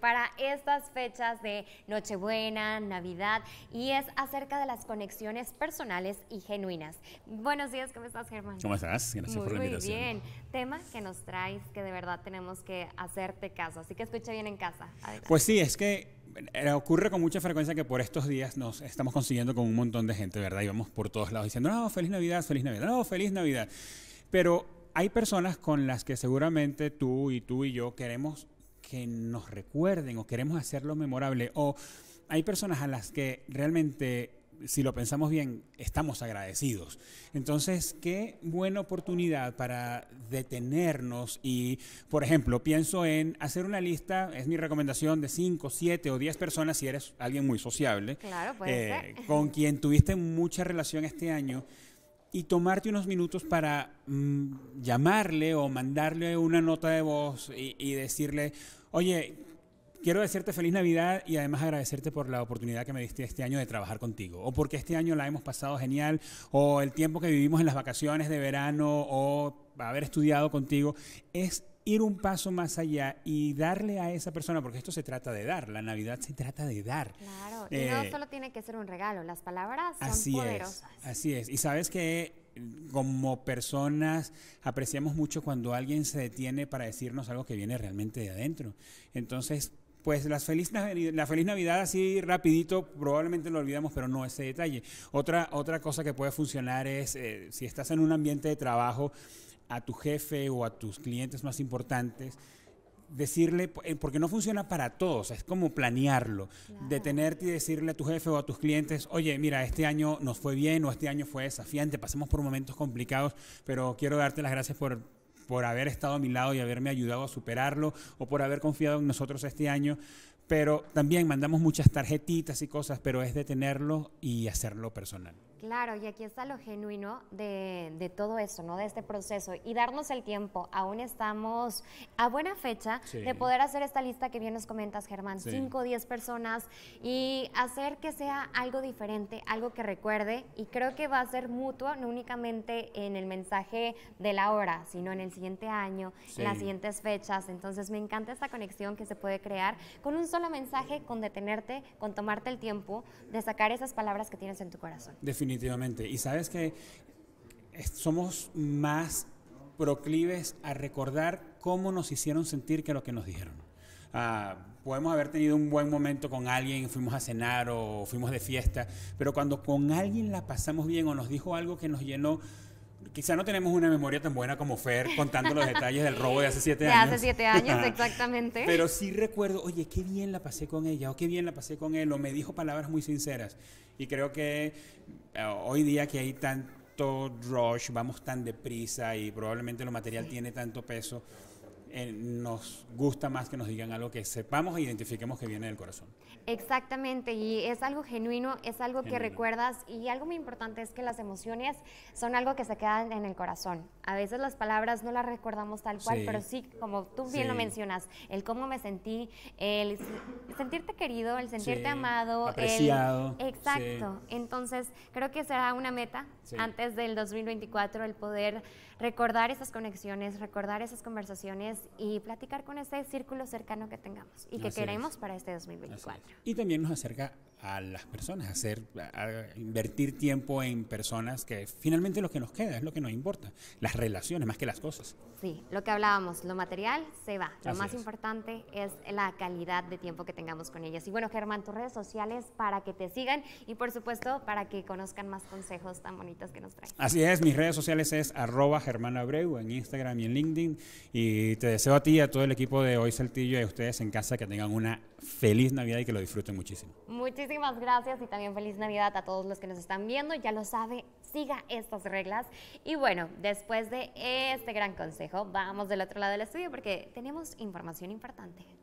para estas fechas de Nochebuena, Navidad y es acerca de las conexiones personales y genuinas. Buenos días, ¿cómo estás Germán? ¿Cómo estás? Gracias muy, por la Muy bien, tema que nos traes que de verdad tenemos que hacerte caso, así que escucha bien en casa. Pues sí, es que eh, ocurre con mucha frecuencia que por estos días nos estamos consiguiendo con un montón de gente, ¿verdad? Y vamos por todos lados diciendo, no, feliz Navidad, feliz Navidad, no, feliz Navidad. Pero hay personas con las que seguramente tú y tú y yo queremos que nos recuerden o queremos hacerlo memorable. O hay personas a las que realmente si lo pensamos bien, estamos agradecidos. Entonces, qué buena oportunidad para detenernos y, por ejemplo, pienso en hacer una lista, es mi recomendación, de 5, 7 o 10 personas, si eres alguien muy sociable, eh, con quien tuviste mucha relación este año, y tomarte unos minutos para mm, llamarle o mandarle una nota de voz y decirle, Oye, quiero decirte feliz Navidad y además agradecerte por la oportunidad que me diste este año de trabajar contigo, o porque este año la hemos pasado genial, o el tiempo que vivimos en las vacaciones de verano, o haber estudiado contigo. Es ir un paso más allá y darle a esa persona, porque esto se trata de dar, la Navidad se trata de dar. Claro, y no eh, solo tiene que ser un regalo, las palabras son así poderosas. Es, así es, y sabes que mm, como personas apreciamos mucho cuando alguien se detiene para decirnos algo que viene realmente de adentro. Entonces, pues la feliz, Navidad, la feliz Navidad así rapidito probablemente lo olvidamos, pero no ese detalle. Otra, otra cosa que puede funcionar es eh, si estás en un ambiente de trabajo a tu jefe o a tus clientes más importantes, decirle, eh, porque no funciona para todos, es como planearlo, detenerte y decirle a tu jefe o a tus clientes, oye, mira, este año nos fue bien o este año fue desafiante, pasamos por momentos complicados, pero quiero darte las gracias por por haber estado a mi lado y haberme ayudado a superarlo o por haber confiado en nosotros este año, pero también mandamos muchas tarjetitas y cosas, pero es detenerlo y hacerlo personal. Claro, y aquí está lo genuino de, todo esto, ¿no? De este proceso y darnos el tiempo. Aún estamos a buena fecha de poder hacer esta lista que bien nos comentas, Germán, cinco, o 10 personas y hacer que sea algo diferente, algo que recuerde y creo que va a ser mutuo, no únicamente en el mensaje de la hora, sino en el siguiente año, en las siguientes fechas. Entonces me encanta esta conexión que se puede crear con un solo mensaje, con detenerte, con tomarte el tiempo de sacar esas palabras que tienes en tu corazón. Definitivamente. Y sabes que somos más proclives a recordar cómo nos hicieron sentir que lo que nos dijeron. Ah, podemos haber tenido un buen momento con alguien, fuimos a cenar o fuimos de fiesta, pero cuando con alguien la pasamos bien o nos dijo algo que nos llenó, Quizá no tenemos una memoria tan buena como Fer contando los detalles del robo de hace siete años. De hace siete años, exactamente. Pero sí recuerdo, oye, qué bien la pasé con ella, o qué bien la pasé con él, o me dijo palabras muy sinceras. Y creo que eh, hoy día que hay tanto rush, vamos tan deprisa y probablemente lo material tiene tanto peso, eh, nos gusta más que nos digan algo que sepamos e identifiquemos que viene del corazón. Exactamente, y es algo genuino, es algo que recuerdas y algo muy importante es que las emociones son algo que se quedan en el corazón a veces las palabras no las recordamos tal cual, pero sí, como tú bien lo mencionas, el cómo me sentí, el sentirte querido, el sentirte amado. Apreciado. exacto. Entonces, creo que será una meta antes del 2024 el poder recordar esas conexiones, recordar esas conversaciones y platicar con ese círculo cercano que tengamos y que queremos para este 2024. Y también nos acerca a las personas, hacer, invertir tiempo en personas que finalmente lo que nos queda es lo que nos importa, las relaciones más que las cosas. Sí, lo que hablábamos, lo material se va, lo más importante es la calidad de tiempo que tengamos con ellas Y bueno, Germán, tus redes sociales para que te sigan y por supuesto para que conozcan más consejos tan bonitos que nos traen Así es, mis redes sociales es arroba Germán Abreu en Instagram y en LinkedIn y te deseo a ti y a todo el equipo de Hoy Saltillo y a ustedes en casa que tengan una feliz Navidad y que lo disfruten muchísimo. Muchísimas gracias y también feliz Navidad a todos los que nos están viendo. Ya lo sabe, siga estas reglas. Y bueno, después de este gran consejo, vamos del otro lado del estudio porque tenemos información importante.